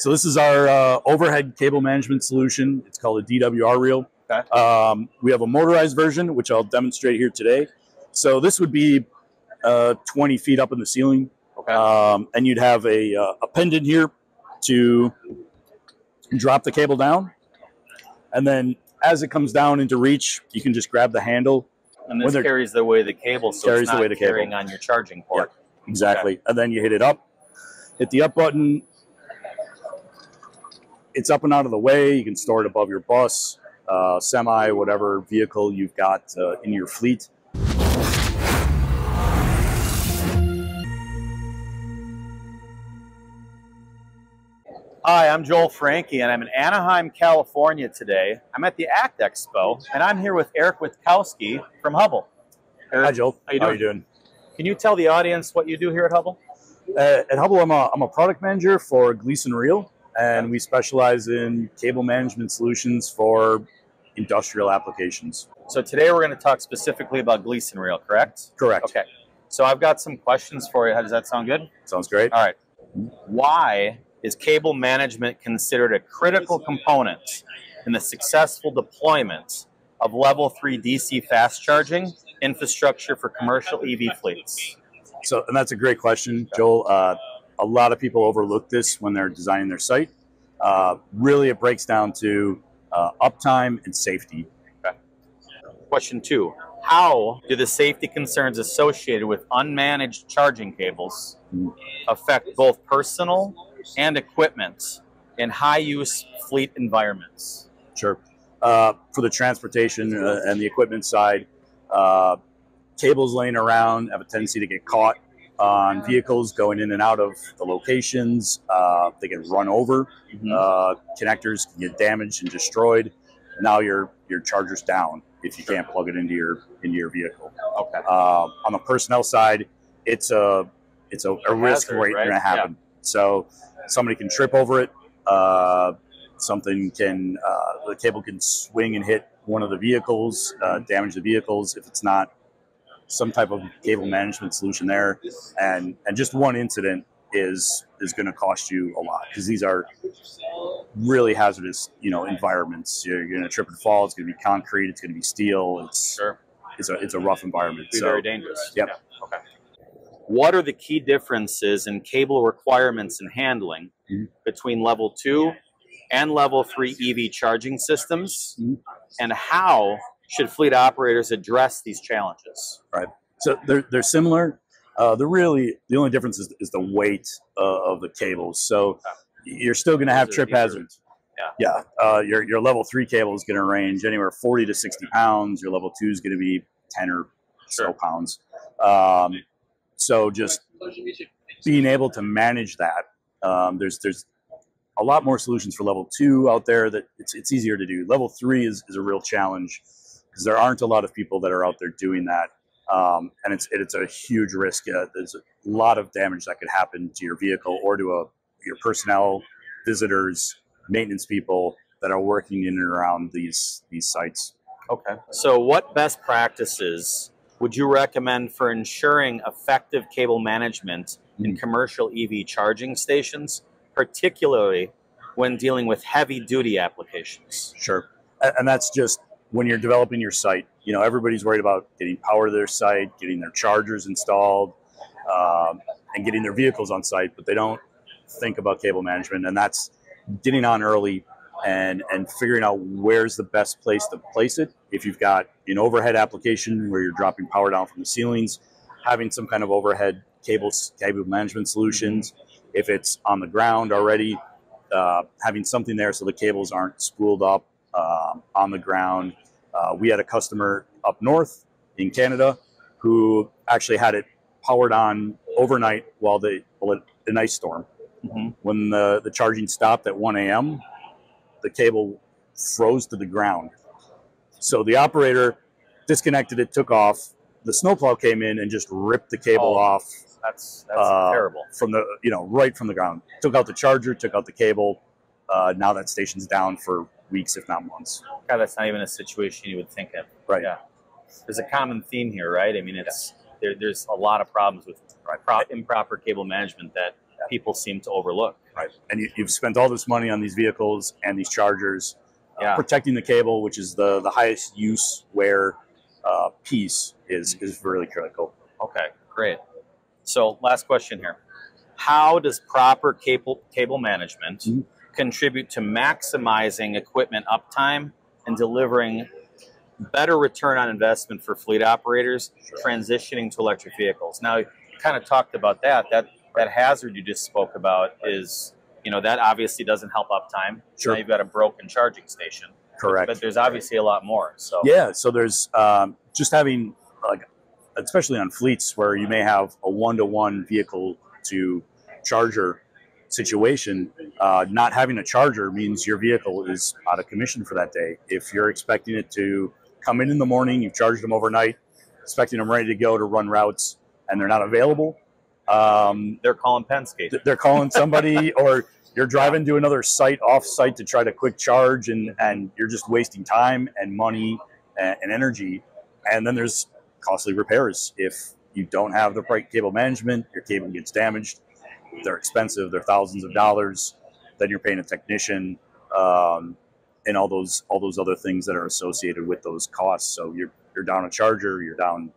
So this is our uh, overhead cable management solution. It's called a DWR reel. Okay. Um, we have a motorized version, which I'll demonstrate here today. So this would be uh, 20 feet up in the ceiling. Okay. Um, and you'd have a, uh, a pendant here to drop the cable down. And then as it comes down into reach, you can just grab the handle. And this carries the way the cable, so carries it's not the way the carrying cable. on your charging port. Yep, exactly. Okay. And then you hit it up, hit the up button, it's up and out of the way. You can store it above your bus, uh, semi, whatever vehicle you've got uh, in your fleet. Hi, I'm Joel Frankie, and I'm in Anaheim, California today. I'm at the ACT Expo, and I'm here with Eric Witkowski from Hubble. Eric, Hi, Joel. How, you doing? how are you doing? Can you tell the audience what you do here at Hubble? Uh, at Hubble, I'm a, I'm a product manager for Gleason Reel, and we specialize in cable management solutions for industrial applications. So today we're going to talk specifically about Gleason Rail, correct? Correct. Okay. So I've got some questions for you. How does that sound good? Sounds great. All right. Why is cable management considered a critical component in the successful deployment of level 3 DC fast charging infrastructure for commercial EV fleets? So, and that's a great question, Joel. Uh, a lot of people overlook this when they're designing their site. Uh, really, it breaks down to uh, uptime and safety. Okay. Question two How do the safety concerns associated with unmanaged charging cables affect both personal and equipment in high use fleet environments? Sure. Uh, for the transportation uh, and the equipment side, uh, cables laying around have a tendency to get caught on um, vehicles going in and out of the locations. Uh, they can run over. Mm-hmm. Uh, connectors can get damaged and destroyed. now your your charger's down if you sure. can't plug it into your into your vehicle. Okay. Uh, on the personnel side, it's a it's a, a risk hazard, right, going to happen. Yeah. So somebody can trip over it. Uh, something can uh, the cable can swing and hit one of the vehicles, uh, mm-hmm. damage the vehicles if it's not some type of cable management solution there. And and just one incident is is going to cost you a lot because these are really hazardous, you know, environments. You're, going to trip and fall. It's going to be concrete. It's going to be steel. It's sure. it's a it's a rough environment. be so, very dangerous. Yep. Yeah. Okay. What are the key differences in cable requirements and handling mm -hmm. between level two and level three EV charging systems, mm -hmm. and how should fleet operators address these challenges? Right. So they're, they're similar. Uh, the really the only difference is, is the weight uh, of the cables. So okay. you're still going to have trip hazards. Yeah. yeah. Uh, your your level three cable is going to range anywhere forty to sixty pounds. Your level two is going to be ten or sure. so pounds. Um, so just being able to manage that. Um, there's there's a lot more solutions for level two out there that it's, it's easier to do. Level three is, is a real challenge because there aren't a lot of people that are out there doing that. Um, and it's it's a huge risk. Uh, there's a lot of damage that could happen to your vehicle or to a, uh, your personnel, visitors, maintenance people that are working in and around these these sites. Okay. So, what best practices would you recommend for ensuring effective cable management in hmm. commercial EV charging stations, particularly when dealing with heavy duty applications? Sure. And that's just when you're developing your site, you know, everybody's worried about getting power to their site, getting their chargers installed, um, and getting their vehicles on site, but they don't think about cable management. And that's getting on early and, and figuring out where's the best place to place it. If you've got an overhead application where you're dropping power down from the ceilings, having some kind of overhead cable, cable management solutions. If it's on the ground already, uh, having something there so the cables aren't spooled up um, on the ground. Uh, we had a customer up north in Canada who actually had it powered on overnight while the, an ice storm. Mm-hmm. When the, the charging stopped at 1 a.m., the cable froze to the ground. So the operator disconnected it, took off. The snowplow came in and just ripped the cable oh, off. That's, that's uh, terrible. From the you know right from the ground, took out the charger, took out the cable. Uh, now that station's down for weeks, if not months. God, that's not even a situation you would think of. Right. Yeah. There's a common theme here, right? I mean, it's yeah. there, there's a lot of problems with right. improper cable management that yeah. people seem to overlook. Right. And you, have spent all this money on these vehicles and these chargers, uh, yeah. protecting the cable, which is the, the highest use wear uh, piece is, mm-hmm. is really critical. Okay, great. So last question here. How does proper cable, cable management mm-hmm contribute to maximizing equipment uptime and delivering better return on investment for fleet operators transitioning to electric vehicles. Now, you kind of talked about that. That that hazard you just spoke about is, you know, that obviously doesn't help uptime. Sure. Now you've got a broken charging station. Correct. But, but there's obviously a lot more. So yeah, so there's um, just having like, especially on fleets where you may have a one to one vehicle to charger situation, uh, not having a charger means your vehicle is out of commission for that day. If you're expecting it to come in in the morning, you've charged them overnight, expecting them ready to go to run routes, and they're not available. Um, they're calling Penske. Th- they're calling somebody, or you're driving to another site off site to try to quick charge, and, and you're just wasting time and money and, and energy. And then there's costly repairs if you don't have the right cable management, your cable gets damaged they're expensive. They're thousands of dollars. Then you're paying a technician um, and all those all those other things that are associated with those costs. So you're you're down a charger. You're down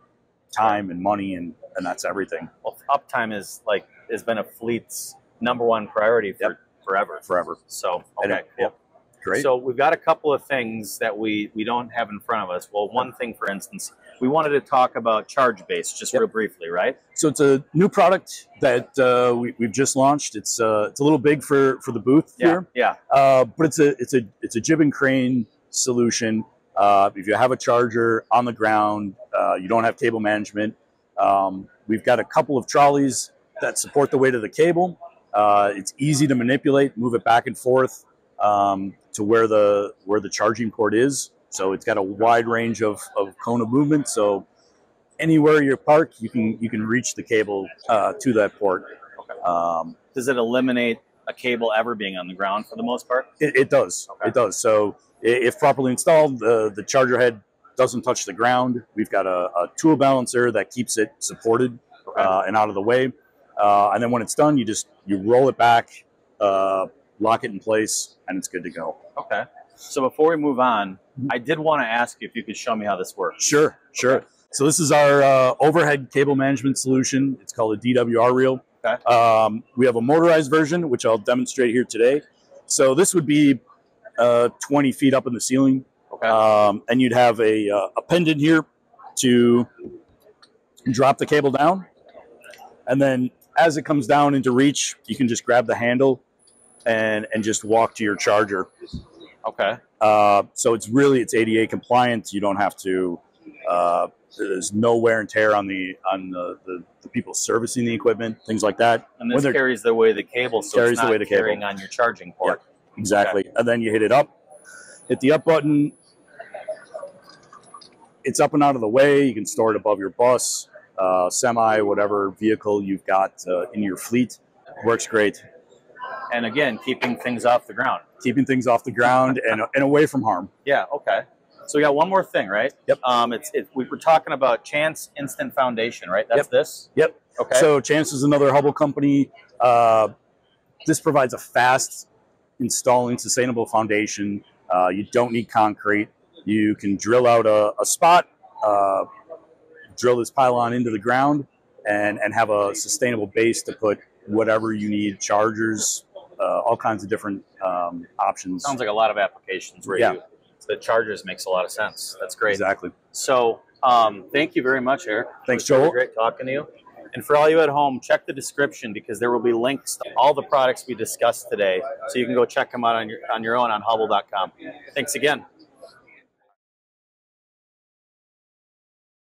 time and money, and and that's everything. Well, uptime is like has been a fleet's number one priority for yep. forever. Forever. So okay. It, cool. Yep. Great. So we've got a couple of things that we, we don't have in front of us. Well, one thing, for instance, we wanted to talk about charge base just yep. real briefly, right? So it's a new product that uh, we, have just launched. It's uh, it's a little big for for the booth yeah, here. Yeah. Uh, but it's a it's a it's a jib and crane solution. Uh, if you have a charger on the ground, uh, you don't have cable management. Um, we've got a couple of trolleys that support the weight of the cable. Uh, it's easy to manipulate, move it back and forth um, to where the where the charging port is. So it's got a wide range of, of cone of movement. So anywhere you're parked, you can you can reach the cable uh, to that port. Okay. Um, does it eliminate a cable ever being on the ground for the most part? It, it does. Okay. It does. So if properly installed, the, the charger head doesn't touch the ground. We've got a, a tool balancer that keeps it supported okay. uh, and out of the way. Uh, and then when it's done, you just you roll it back, uh, lock it in place, and it's good to go. Okay. So before we move on, I did want to ask you if you could show me how this works. Sure, sure. Okay. So this is our uh, overhead cable management solution. It's called a DWR reel. Okay. Um, we have a motorized version, which I'll demonstrate here today. So this would be uh, 20 feet up in the ceiling. Okay. Um, and you'd have a, uh, a pendant here to drop the cable down. And then as it comes down into reach, you can just grab the handle and, and just walk to your charger. Okay. Uh, so it's really it's ADA compliant. You don't have to. Uh, there's no wear and tear on the on the, the, the, people servicing the equipment, things like that. And this Whether, carries the way the cable, so carries the way the carrying on your charging port. Yep. exactly. Okay. And then you hit it up, hit the up button. It's up and out of the way. You can store it above your bus, uh, semi, whatever vehicle you've got uh, in your fleet. Works great and again, keeping things off the ground. Keeping things off the ground and, and away from harm. Yeah, okay. So we got one more thing, right? Yep. Um, it's it, we were talking about Chance Instant Foundation, right? That's yep. this. Yep. Okay. So Chance is another Hubble company. Uh, this provides a fast installing sustainable foundation. Uh, you don't need concrete. You can drill out a, a spot, uh, drill this pylon into the ground, and and have a sustainable base to put whatever you need, chargers, uh, all kinds of different um, options. Sounds like a lot of applications where yeah. you, the charges makes a lot of sense. That's great. Exactly. So um, thank you very much, Eric. Thanks, Joel. great talking to you. And for all you at home, check the description because there will be links to all the products we discussed today. So you can go check them out on your, on your own on Hubble.com. Thanks again.